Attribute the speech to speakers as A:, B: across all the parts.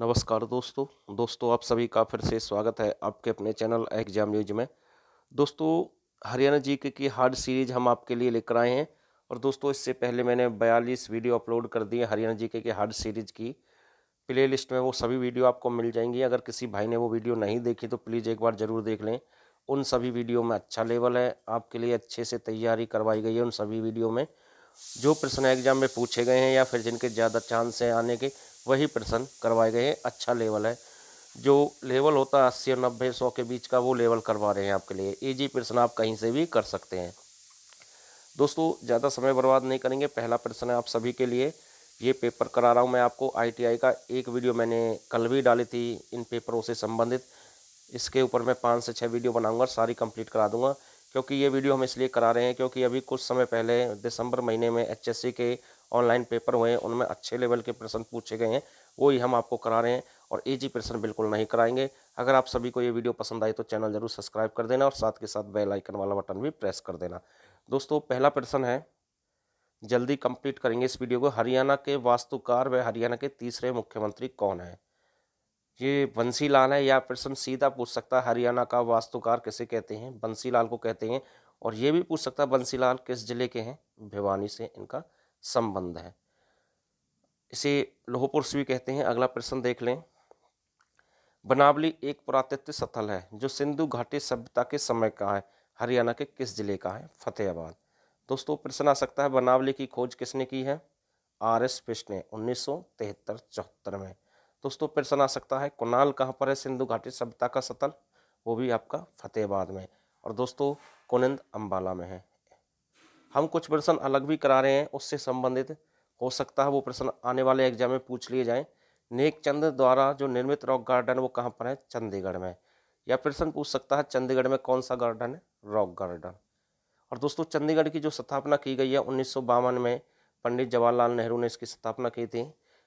A: नमस्कार दोस्तों दोस्तों आप सभी का फिर से स्वागत है आपके अपने चैनल एग्जाम न्यूज में दोस्तों हरियाणा जी के की हार्ड सीरीज हम आपके लिए लेकर आए हैं और दोस्तों इससे पहले मैंने बयालीस वीडियो अपलोड कर दिए Haryana G K hard series की प्ले लिस्ट में वो सभी वीडियो आपको मिल जाएंगी अगर किसी भाई ने वो वीडियो नहीं देखी तो प्लीज़ एक बार ज़रूर देख लें उन सभी वीडियो में अच्छा लेवल है आपके लिए अच्छे से तैयारी करवाई गई है उन सभी वीडियो में जो प्रश्न एग्जाम में पूछे गए हैं या फिर जिनके ज़्यादा चांस हैं आने के वही प्रश्न करवाए गए हैं अच्छा लेवल है जो लेवल होता है अस्सी और नब्बे सौ के बीच का वो लेवल करवा रहे हैं आपके लिए ईजी प्रश्न आप कहीं से भी कर सकते हैं दोस्तों ज़्यादा समय बर्बाद नहीं करेंगे पहला प्रश्न है आप सभी के लिए ये पेपर करा रहा हूँ मैं आपको आईटीआई का एक वीडियो मैंने कल भी डाली थी इन पेपरों से संबंधित इसके ऊपर मैं पाँच से छः वीडियो बनाऊँगा सारी कंप्लीट करा दूँगा क्योंकि ये वीडियो हम इसलिए करा रहे हैं क्योंकि अभी कुछ समय पहले दिसंबर महीने में एच के ऑनलाइन पेपर हुए हैं उनमें अच्छे लेवल के प्रश्न पूछे गए हैं वही हम आपको करा रहे हैं और एजी प्रश्न बिल्कुल नहीं कराएंगे अगर आप सभी को ये वीडियो पसंद आई तो चैनल जरूर सब्सक्राइब कर देना और साथ के साथ बेल आइकन वाला बटन भी प्रेस कर देना दोस्तों पहला प्रश्न है जल्दी कंप्लीट करेंगे इस वीडियो को हरियाणा के वास्तुकार व हरियाणा के तीसरे मुख्यमंत्री कौन है ये बंसी है या प्रश्न सीधा पूछ सकता है हरियाणा का वास्तुकार किसे कहते हैं बंसी को कहते हैं और ये भी पूछ सकता है बंसी किस जिले के हैं भिवानी से इनका संबंध है इसे लोहपुरुष भी कहते हैं अगला प्रश्न देख लें बनावली एक पुरातत्व स्थल है जो सिंधु घाटी सभ्यता के समय का है हरियाणा के किस जिले का है फतेहाबाद दोस्तों प्रश्न आ सकता है बनावली की खोज किसने की है आर एस पिश ने उन्नीस सौ तिहत्तर चौहत्तर में दोस्तों प्रश्न आ सकता है कुणाल कहाँ पर है सिंधु घाटी सभ्यता का स्थल वो भी आपका फतेहाबाद में और दोस्तों कुनिंद अम्बाला में है हम कुछ प्रश्न अलग भी करा रहे हैं उससे संबंधित हो सकता है वो प्रश्न आने वाले एग्जाम में पूछ लिए जाएं नेक चंद द्वारा जो निर्मित रॉक गार्डन वो कहाँ पर है चंडीगढ़ में या प्रश्न पूछ सकता है चंडीगढ़ में कौन सा गार्डन है रॉक गार्डन और दोस्तों चंडीगढ़ की जो स्थापना की गई है उन्नीस में पंडित जवाहरलाल नेहरू ने इसकी स्थापना की थी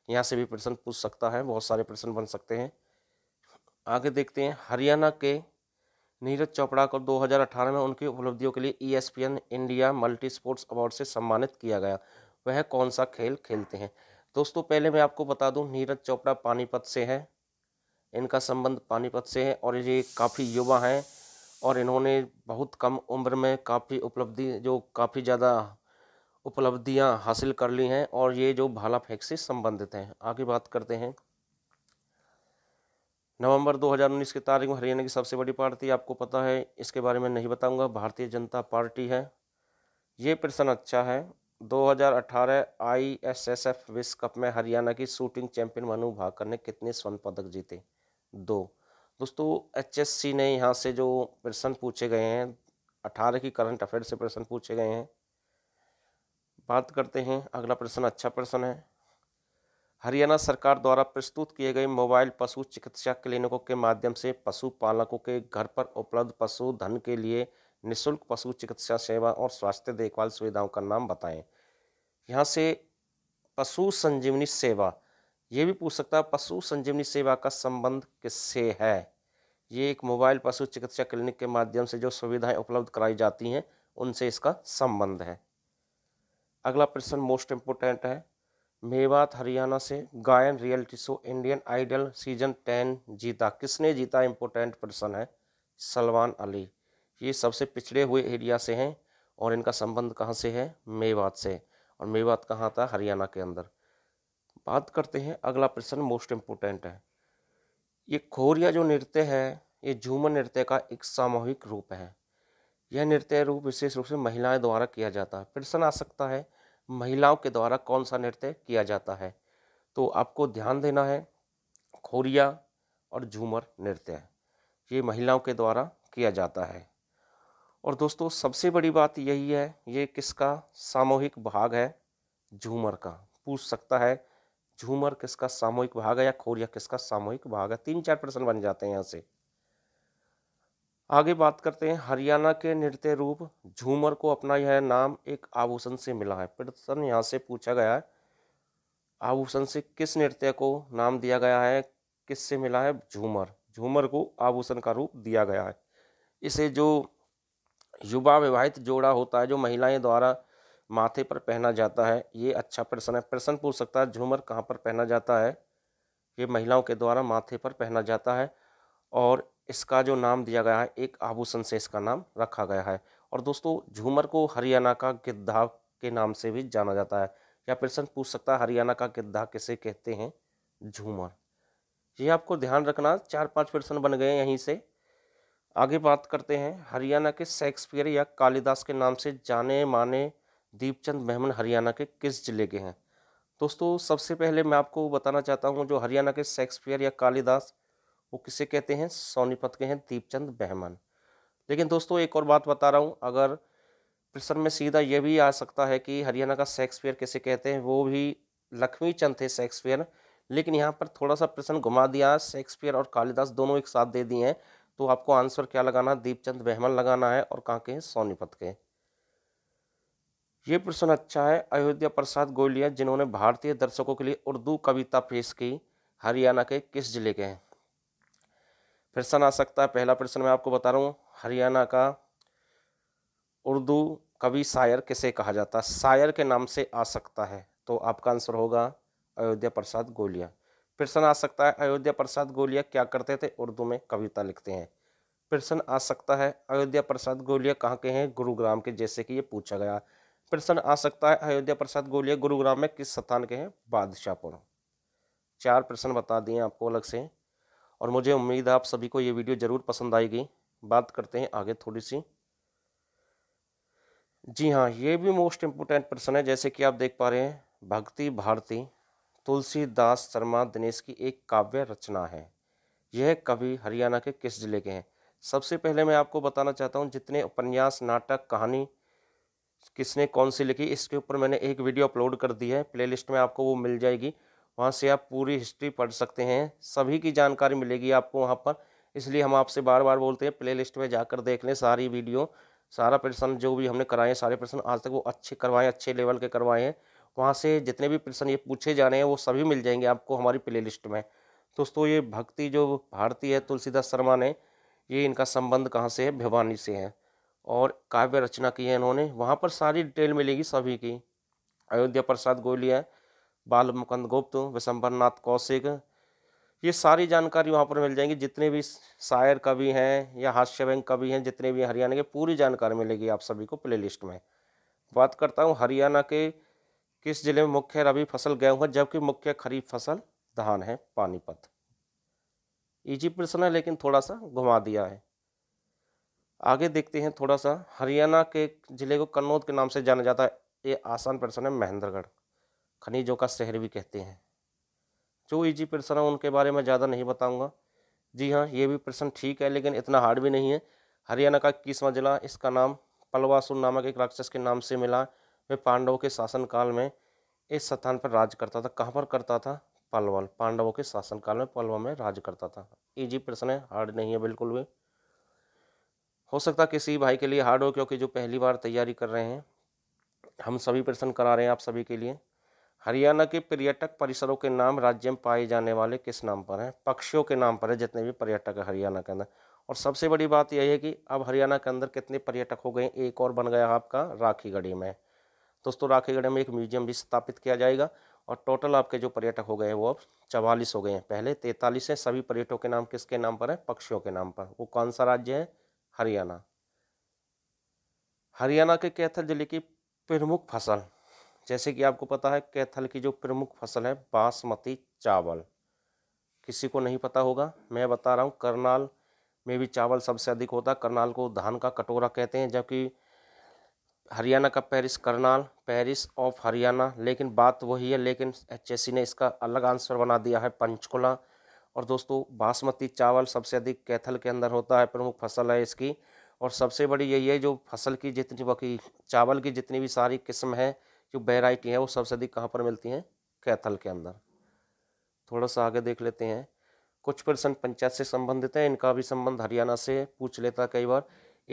A: यहाँ से भी प्रश्न पूछ सकता है बहुत सारे प्रश्न बन सकते हैं आगे देखते हैं हरियाणा के नीरज चोपड़ा को 2018 में उनकी उपलब्धियों के लिए ESPN India multi sports award से सम्मानित किया गया वह कौन सा खेल खेलते हैं दोस्तों पहले मैं आपको बता दूं नीरज चोपड़ा पानीपत से हैं इनका संबंध पानीपत से है और ये काफ़ी युवा हैं और इन्होंने बहुत कम उम्र में काफ़ी उपलब्धि जो काफ़ी ज़्यादा उपलब्धियाँ हासिल कर ली हैं और ये जो भाला फेंक से संबंधित हैं आगे बात करते हैं नवंबर 2019 की तारीख में हरियाणा की सबसे बड़ी पार्टी आपको पता है इसके बारे में नहीं बताऊंगा भारतीय जनता पार्टी है ये प्रश्न अच्छा है 2018 आईएसएसएफ विश्व कप में हरियाणा की शूटिंग चैंपियन मनु भाकर ने कितने स्वर्ण पदक जीते दो दोस्तों एचएससी ने यहाँ से जो प्रश्न पूछे गए हैं अठारह की करंट अफेयर से प्रश्न पूछे गए हैं बात करते हैं अगला प्रश्न अच्छा प्रश्न है हरियाणा सरकार द्वारा प्रस्तुत किए गए मोबाइल पशु चिकित्सा क्लिनिकों के माध्यम से पशु पालकों के घर पर उपलब्ध पशु धन के लिए निशुल्क पशु चिकित्सा सेवा और स्वास्थ्य देखभाल सुविधाओं का नाम बताएं यहाँ से पशु संजीवनी सेवा ये भी पूछ सकता है पशु संजीवनी सेवा का संबंध किससे है ये एक मोबाइल पशु चिकित्सा क्लिनिक के माध्यम से जो सुविधाएं उपलब्ध कराई जाती हैं उनसे इसका संबंध है अगला प्रश्न मोस्ट इम्पोर्टेंट है मेवात हरियाणा से गायन reality show Indian Idol season ten जीता किसने जीता इम्पोर्टेंट पर्सन है सलमान अली ये सबसे पिछड़े हुए एरिया से हैं और इनका संबंध कहाँ से है मेवात से और मेवात कहाँ था हरियाणा के अंदर बात करते हैं अगला प्रश्न मोस्ट इम्पोर्टेंट है ये खोरिया जो नृत्य है ये झूमर नृत्य का एक सामूहिक रूप है यह नृत्य रूप विशेष रूप से महिलाएं द्वारा किया जाता है प्रश्न आ सकता है महिलाओं के द्वारा कौन सा नृत्य किया जाता है तो आपको ध्यान देना है खोरिया और झूमर नृत्य ये महिलाओं के द्वारा किया जाता है और दोस्तों सबसे बड़ी बात यही है ये किसका सामूहिक भाग है झूमर का पूछ सकता है झूमर किसका सामूहिक भाग है या खोरिया किसका सामूहिक भाग है तीन चार प्रश्न बन जाते हैं यहाँ से आगे बात करते हैं हरियाणा के नृत्य रूप झूमर को अपना यह नाम एक आभूषण से मिला है प्रश्न यहाँ से पूछा गया है आभूषण से किस नृत्य को नाम दिया गया है किससे मिला है झूमर झूमर को आभूषण का रूप दिया गया है इसे जो युवा विवाहित जोड़ा होता है जो महिलाएं द्वारा माथे पर पहना जाता है ये अच्छा प्रश्न है प्रश्न पूछ सकता है झूमर कहाँ पर पहना जाता है ये महिलाओं के द्वारा माथे पर पहना जाता है और इसका जो नाम दिया गया है एक आभूषण से इसका नाम रखा गया है और दोस्तों झूमर को हरियाणा का गिद्धा के नाम से भी जाना जाता है या प्रश्न पूछ सकता है हरियाणा का गिद्धा किसे कहते हैं झूमर ये आपको ध्यान रखना चार पांच प्रश्न बन गए यहीं से आगे बात करते हैं हरियाणा के शेक्सपियर या कालिदास के नाम से जाने माने दीपचंद मेहमन हरियाणा के किस जिले के हैं दोस्तों सबसे पहले मैं आपको बताना चाहता हूँ जो हरियाणा के शेक्सपियर या कालिदास वो किसे कहते हैं सोनीपत के हैं दीपचंद बहमन लेकिन दोस्तों एक और बात बता रहा हूँ अगर प्रश्न में सीधा यह भी आ सकता है कि हरियाणा का शेक्सपियर किसे कहते हैं वो भी लक्ष्मी चंद थे शेक्सपियर लेकिन यहाँ पर थोड़ा सा प्रश्न घुमा दिया शेक्सपियर और कालिदास दोनों एक साथ दे दिए हैं तो आपको आंसर क्या लगाना है दीपचंद बहमन लगाना है और कहाँ के हैं सोनीपत के ये प्रश्न अच्छा है अयोध्या प्रसाद गोलिया जिन्होंने भारतीय दर्शकों के लिए उर्दू कविता पेश की हरियाणा के किस जिले के हैं प्रश्न आ सकता है पहला प्रश्न मैं आपको बता रहा हूँ हरियाणा का उर्दू कवि शायर किसे कहा जाता है शायर के नाम से आ सकता है तो आपका आंसर होगा अयोध्या प्रसाद गोलिया प्रश्न आ सकता है अयोध्या प्रसाद गोलिया क्या करते थे उर्दू में कविता लिखते हैं प्रश्न आ सकता है अयोध्या प्रसाद गोलिया कहाँ के हैं गुरुग्राम के जैसे कि ये पूछा गया प्रश्न आ सकता है अयोध्या प्रसाद गोलिया गुरुग्राम में किस स्थान के हैं बादशाहपुर चार प्रश्न बता दिए आपको अलग से और मुझे उम्मीद है आप सभी को ये वीडियो ज़रूर पसंद आएगी बात करते हैं आगे थोड़ी सी जी हाँ ये भी मोस्ट इम्पोर्टेंट पर्सन है जैसे कि आप देख पा रहे हैं भक्ति भारती तुलसीदास शर्मा दिनेश की एक काव्य रचना है यह कवि हरियाणा के किस जिले के हैं सबसे पहले मैं आपको बताना चाहता हूँ जितने उपन्यास नाटक कहानी किसने कौन सी लिखी इसके ऊपर मैंने एक वीडियो अपलोड कर दी है प्लेलिस्ट में आपको वो मिल जाएगी वहाँ से आप पूरी हिस्ट्री पढ़ सकते हैं सभी की जानकारी मिलेगी आपको वहाँ पर इसलिए हम आपसे बार बार बोलते हैं प्ले लिस्ट में जाकर देख लें सारी वीडियो सारा प्रश्न जो भी हमने कराए हैं सारे प्रश्न आज तक वो अच्छे करवाए अच्छे लेवल के करवाए हैं वहाँ से जितने भी प्रश्न ये पूछे जा रहे हैं वो सभी मिल जाएंगे आपको हमारी प्ले लिस्ट में दोस्तों ये भक्ति जो भारती है तुलसीदास शर्मा ने ये इनका संबंध कहाँ से है भिवानी से है और काव्य रचना की है इन्होंने वहाँ पर सारी डिटेल मिलेगी सभी की अयोध्या प्रसाद गोलिया बाल मुकंद गुप्त विशंबरनाथ कौशिक ये सारी जानकारी वहाँ पर मिल जाएंगी जितने भी शायर कवि हैं या हास्य व्यंग कवि हैं जितने भी हरियाणा के पूरी जानकारी मिलेगी आप सभी को प्लेलिस्ट में बात करता हूँ हरियाणा के किस जिले में मुख्य रबी फसल गेहूँ है जबकि मुख्य खरीफ फसल धान है पानीपत इजी प्रश्न है लेकिन थोड़ा सा घुमा दिया है आगे देखते हैं थोड़ा सा हरियाणा के जिले को कन्नौज के नाम से जाना जाता है ये आसान प्रश्न है महेंद्रगढ़ खनिजों का शहर भी कहते हैं जो इजी प्रश्न है उनके बारे में ज़्यादा नहीं बताऊंगा जी हाँ ये भी प्रश्न ठीक है लेकिन इतना हार्ड भी नहीं है हरियाणा का इक्कीसवा जिला इसका नाम पलवासुर नामक एक राक्षस के नाम से मिला वे पांडवों के शासनकाल में इस स्थान पर राज करता था कहाँ पर करता था पलवल पांडवों के शासनकाल में पलवा में राज करता था ईजी प्रश्न है हार्ड नहीं है बिल्कुल भी हो सकता किसी भाई के लिए हार्ड हो क्योंकि जो पहली बार तैयारी कर रहे हैं हम सभी प्रश्न करा रहे हैं आप सभी के लिए हरियाणा के पर्यटक परिसरों के नाम राज्य में पाए जाने वाले किस नाम पर हैं पक्षियों के नाम पर है जितने भी पर्यटक है हरियाणा के अंदर और सबसे बड़ी बात यह है कि अब हरियाणा के अंदर कितने पर्यटक हो गए एक और बन गया आपका राखीगढ़ी में दोस्तों राखीगढ़ी में एक म्यूजियम भी स्थापित किया जाएगा और टोटल आपके जो पर्यटक हो गए हैं वो अब चवालीस हो गए हैं पहले तैंतालीस हैं सभी पर्यटकों के नाम किसके नाम पर है पक्षियों के नाम पर वो कौन सा राज्य है हरियाणा हरियाणा के कैथल जिले की प्रमुख फसल जैसे कि आपको पता है कैथल की जो प्रमुख फसल है बासमती चावल किसी को नहीं पता होगा मैं बता रहा हूँ करनाल में भी चावल सबसे अधिक होता है करनाल को धान का कटोरा कहते हैं जबकि हरियाणा का Paris Karnal Paris of Haryana लेकिन बात वही है लेकिन एच ने इसका अलग आंसर बना दिया है पंचकुला और दोस्तों बासमती चावल सबसे अधिक कैथल के अंदर होता है प्रमुख फसल है इसकी और सबसे बड़ी यही है जो फसल की जितनी बाकी चावल की जितनी भी सारी किस्म है जो वेराइटी है वो सबसे अधिक कहाँ पर मिलती हैं कैथल के अंदर थोड़ा सा आगे देख लेते हैं कुछ प्रश्न पंचायत से संबंधित हैं इनका भी संबंध हरियाणा से पूछ लेता कई बार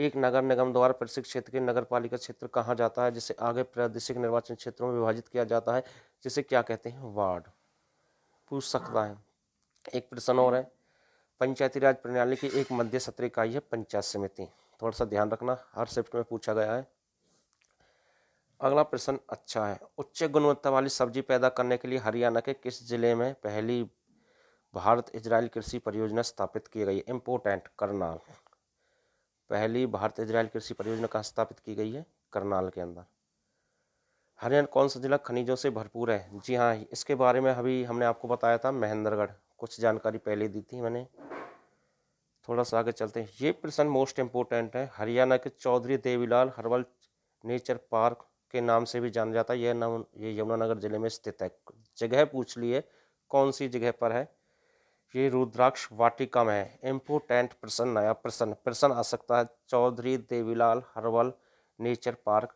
A: एक नगर निगम द्वारा प्रशिक्षित क्षेत्र के नगर पालिका क्षेत्र कहाँ जाता है जिसे आगे प्रादेशिक निर्वाचन क्षेत्रों में विभाजित किया जाता है जिसे क्या कहते हैं वार्ड पूछ सकता है एक प्रश्न और है पंचायती राज प्रणाली की एक मध्य सत्र इकाई है पंचायत समिति थोड़ा सा ध्यान रखना हर शिफ्ट में पूछा गया है अगला प्रश्न अच्छा है उच्च गुणवत्ता वाली सब्जी पैदा करने के लिए हरियाणा के किस जिले में पहली भारत इजराइल कृषि परियोजना स्थापित की गई इम्पोर्टेंट करनाल पहली भारत इजराइल कृषि परियोजना कहाँ स्थापित की गई है करनाल के अंदर हरियाणा कौन सा जिला खनिजों से भरपूर है जी हाँ इसके बारे में अभी हमने आपको बताया था महेंद्रगढ़ कुछ जानकारी पहले दी थी मैंने थोड़ा सा आगे चलते हैं ये प्रश्न मोस्ट इम्पोर्टेंट है हरियाणा के Chaudhary Devilal herbal nature park के नाम से भी जाना जाता है यह नाम ये यमुनानगर जिले में स्थित है जगह पूछ लिए कौन सी जगह पर है ये रुद्राक्ष वाटिका में है इम्पोर्टेंट प्रसन्न नया प्रसन्न प्रसन्न आ सकता है चौधरी देवीलाल हरवल नेचर पार्क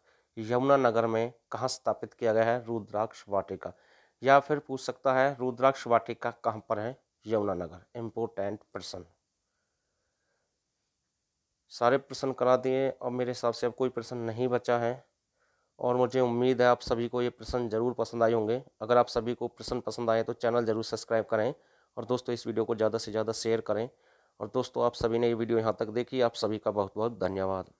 A: यमुनानगर में कहाँ स्थापित किया गया है रुद्राक्ष वाटिका या फिर पूछ सकता है रुद्राक्ष वाटिका कहाँ पर है यमुनानगर इम्पोर्टेंट प्रश्न सारे प्रश्न करा दिए और मेरे हिसाब से अब कोई प्रश्न नहीं बचा है और मुझे उम्मीद है आप सभी को ये प्रश्न ज़रूर पसंद आए होंगे अगर आप सभी को प्रश्न पसंद आए तो चैनल ज़रूर सब्सक्राइब करें और दोस्तों इस वीडियो को ज़्यादा से ज़्यादा शेयर करें और दोस्तों आप सभी ने ये वीडियो यहाँ तक देखी आप सभी का बहुत बहुत धन्यवाद